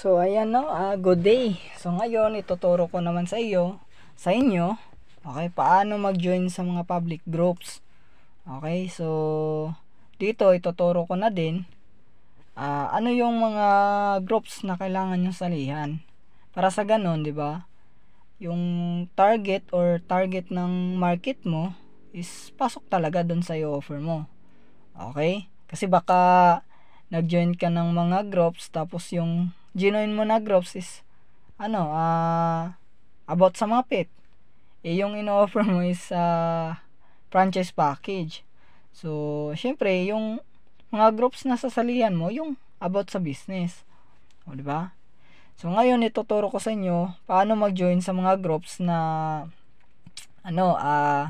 So, ayan no, uh, good day. So, ngayon, ituturo ko naman sa iyo, sa inyo, okay, paano mag-join sa mga public groups. Okay, so, dito, ituturo ko na din, uh, ano yung mga groups na kailangan nyo salihan. Para sa ganun, di ba? Yung target or target ng market mo is pasok talaga doon sa iyo offer mo. Okay? Kasi baka nag-join ka ng mga groups tapos yung ginoin mo na groups is, ano, uh, about sa Muppet. Eh, yung ino-offer mo is uh, franchise package. So, syempre, yung mga groups na sasalihan mo, yung about sa business. O, di ba? So, ngayon, ituturo ko sa inyo paano mag-join sa mga groups na, ano, ah, uh,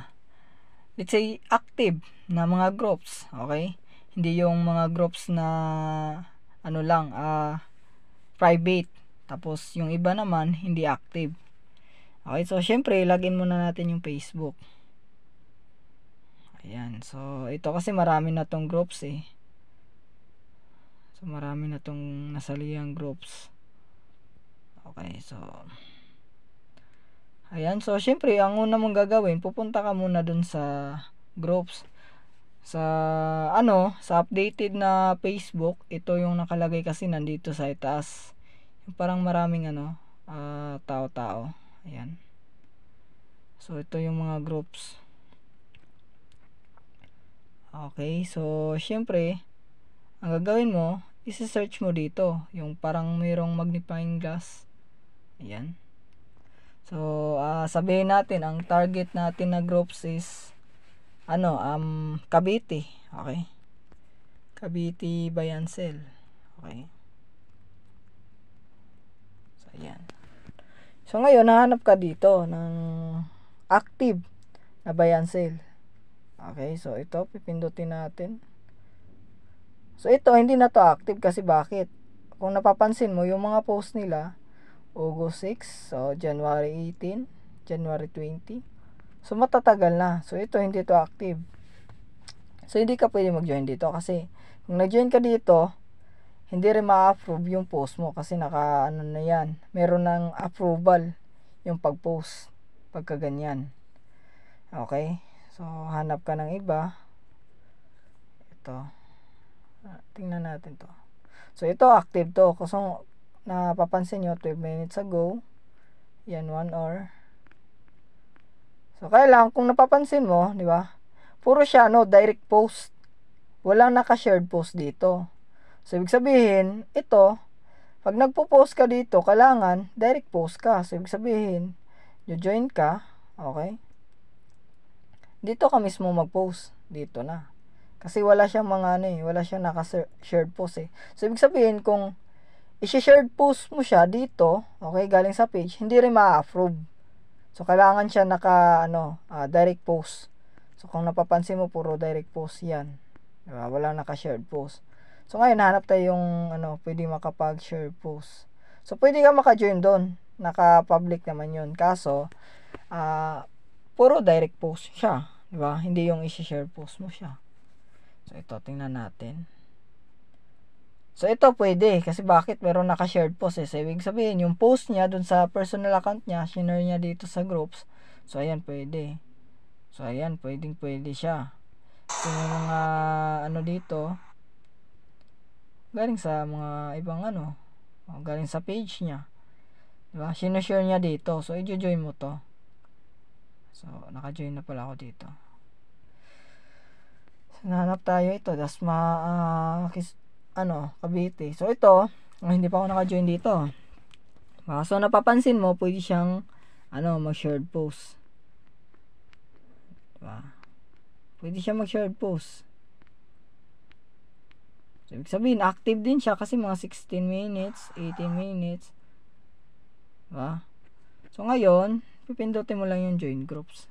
let's say, active na mga groups. Okay? Hindi yung mga groups na, ano lang, ah, uh, private. Tapos, yung iba naman, hindi active. Okay, so, syempre, login muna natin yung Facebook. Ayan. So, ito kasi marami na tong groups eh. So, marami na tong nasalihang groups. Okay, so... Ayan. So, syempre, ang una mong gagawin, pupunta ka muna dun sa groups sa ano sa updated na Facebook ito yung nakalagay kasi nandito sa itaas yung parang maraming ano uh, tao-tao ayan so ito yung mga groups okay so syempre ang gagawin mo isi-search mo dito yung parang mayroong magnifying glass ayan so uh, sabihin natin ang target natin na groups is ano, um, Cavite. Okay. Cavite Bayan Cell. Okay. So, ayan. So, ngayon, nahanap ka dito ng active na Bayan Cell. Okay. So, ito, pipindutin natin. So, ito, hindi na to active kasi bakit? Kung napapansin mo, yung mga post nila, August 6, so January 18, January 20, So, matatagal na. So, ito, hindi to active. So, hindi ka pwede mag-join dito kasi kung nag-join ka dito, hindi rin ma-approve yung post mo kasi naka, ano na yan, meron ng approval yung pag-post pagka ganyan. Okay? So, hanap ka ng iba. Ito. Ah, tingnan natin to. So, ito active to. Kasi napapansin nyo, 12 minutes ago. Yan, 1 hour. So, kaya lang, kung napapansin mo, di ba? Puro siya, no, direct post. Walang naka-shared post dito. So, ibig sabihin, ito, pag nagpo-post ka dito, kailangan direct post ka. So, ibig sabihin, you join ka, okay? Dito ka mismo mag-post. Dito na. Kasi wala siyang mga ano eh, wala siyang naka-shared post eh. So, ibig sabihin, kung i-shared post mo siya dito, okay, galing sa page, hindi rin ma-approve. So, kailangan siya naka, ano, uh, direct post. So, kung napapansin mo, puro direct post yan. Diba? Wala naka-shared post. So, ngayon, hanap tayo yung, ano, pwede makapag-share post. So, pwede ka maka-join doon. Naka-public naman yun. Kaso, uh, puro direct post siya. 'di ba? Hindi yung i share post mo siya. So, ito, tingnan natin. So, ito pwede. Kasi bakit? Meron naka-shared post eh. So, ibig sabihin, yung post niya dun sa personal account niya, shinare niya dito sa groups. So, ayan, pwede. So, ayan, pwedeng pwede siya. So, yung mga ano dito, galing sa mga ibang ano, galing sa page niya. Diba? Sinashare niya dito. So, i-join mo to. So, naka-join na pala ako dito. So, nahanap tayo ito. Tapos, ma, uh, ano, Cavite. So, ito, oh, hindi pa ako naka-join dito. Ah, so, napapansin mo, pwede siyang, ano, mag-shared post. Diba? Pwede siya mag-shared post. So, ibig sabihin, active din siya kasi mga 16 minutes, 18 minutes. Diba? So, ngayon, pipindutin mo lang yung join groups.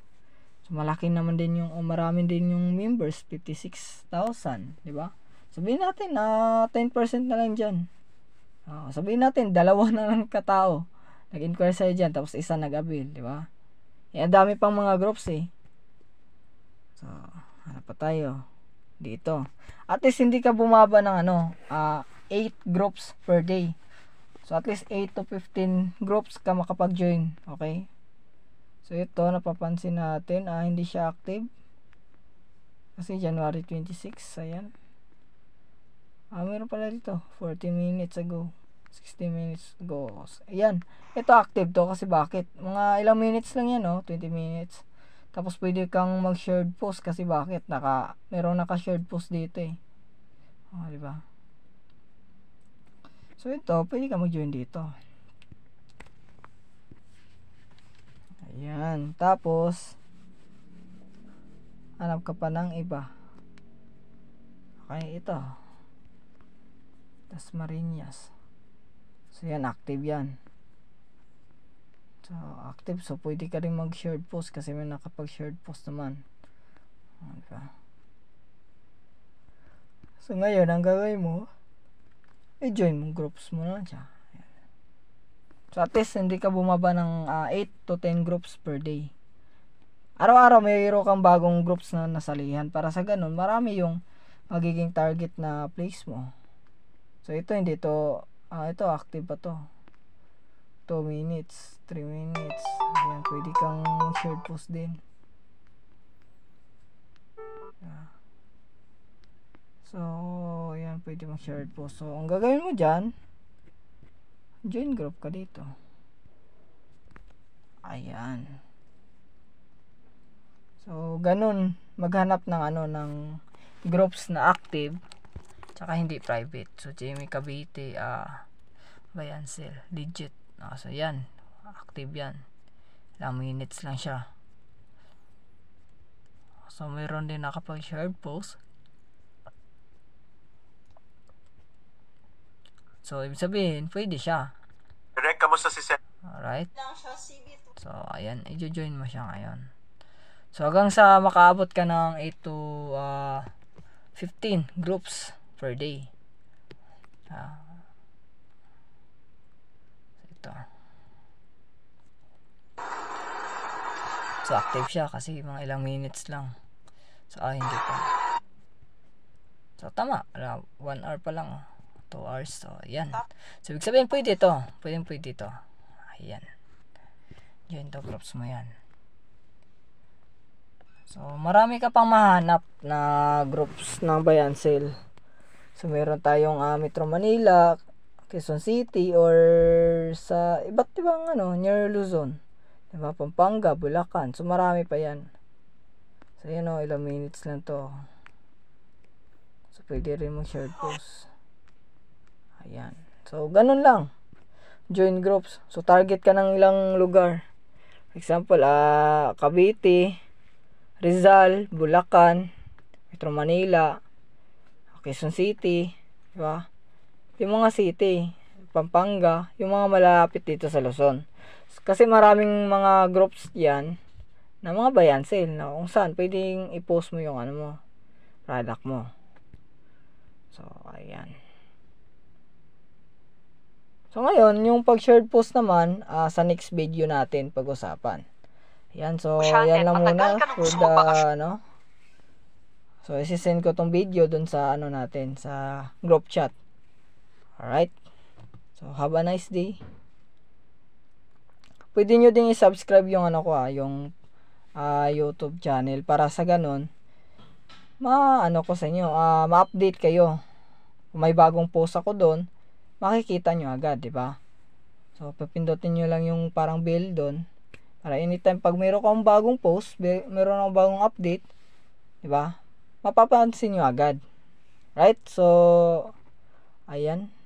So, malaki naman din yung, o marami din yung members, 56,000. Diba? Sabihin natin na uh, 10% na lang dyan. Uh, sabihin natin, dalawa na lang katao. Nag-inquire sa'yo dyan, tapos isa nag-avail, di ba? Eh, dami pang mga groups eh. So, hanap pa tayo. Dito. At least hindi ka bumaba ng ano, uh, ah, 8 groups per day. So, at least 8 to 15 groups ka makapag-join. Okay? So, ito, napapansin natin, ah, hindi siya active. Kasi January 26, ayan. Ah, meron pala dito. 40 minutes ago. 60 minutes ago. Ayan. Ito active to kasi bakit? Mga ilang minutes lang yan, no? 20 minutes. Tapos pwede kang mag-shared post kasi bakit? Naka, meron naka-shared post dito eh. Oh, di ba? So ito, pwede ka mag-join dito. Ayan. Tapos, hanap ka pa ng iba. Okay, ito tas Marinas so yan active yan so active so pwede ka rin mag shared post kasi may nakapag shared post naman o, ah, so ngayon ang gagawin mo i-join mo groups mo na siya so at least hindi ka bumaba ng uh, ah, 8 to 10 groups per day araw-araw mayroon kang bagong groups na nasalihan para sa ganun marami yung magiging target na place mo So ito hindi to ah ito active pa to. 2 minutes, 3 minutes. Ayan, pwede kang share post din. Ah. So, ayan, pwede mong share post. So, ang gagawin mo dyan, join group ka dito. Ayan. So, ganun, maghanap ng ano, ng groups na active Tsaka hindi private. So, Jamie Cavite, ah, sir? legit. Ah, so, yan. Active yan. Ilang minutes lang siya. So, meron din nakapag share post. So, ibig sabihin, pwede siya. Direk, kamusta si Seth? Alright. So, ayan. I-join mo siya ngayon. So, hanggang sa makaabot ka ng 8 to uh, ah, 15 groups per day ah, ito so active siya kasi mga ilang minutes lang so ah, hindi pa so tama 1 hour pa lang 2 ah. hours so yan so ibig sabihin pwede ito pwede pwede ito ayan yun to props mo yan So, marami ka pang mahanap na groups ng Bayan sale. So, meron tayong uh, Metro Manila, Quezon City, or sa iba't ibang ano, near Luzon. Diba? Pampanga, Bulacan. So, marami pa yan. So, yan o, oh, ilang minutes lang to. So, pwede rin mong share post. Ayan. So, ganun lang. Join groups. So, target ka ng ilang lugar. For example, uh, Cavite, Rizal, Bulacan, Metro Manila, Quezon City, di ba? Yung mga city, Pampanga, yung mga malapit dito sa Luzon. Kasi maraming mga groups yan na mga bayan sale na kung saan pwedeng i-post mo yung ano mo, product mo. So, ayan. So, ngayon, yung pag-shared post naman, uh, sa next video natin pag-usapan. Yan, so, ayan lang muna for the, ano, So, isi-send ko tong video dun sa ano natin, sa group chat. Alright? So, have a nice day. Pwede nyo din i-subscribe yung ano ko ah, yung uh, YouTube channel para sa ganun, ma-ano ko sa inyo, uh, ma-update kayo. Kung may bagong post ako doon, makikita nyo agad, di ba? So, pipindutin nyo lang yung parang bell doon. Para anytime pag meron kong bagong post, meron akong bagong update, di ba? mapapansin nyo agad. Right? So, ayan.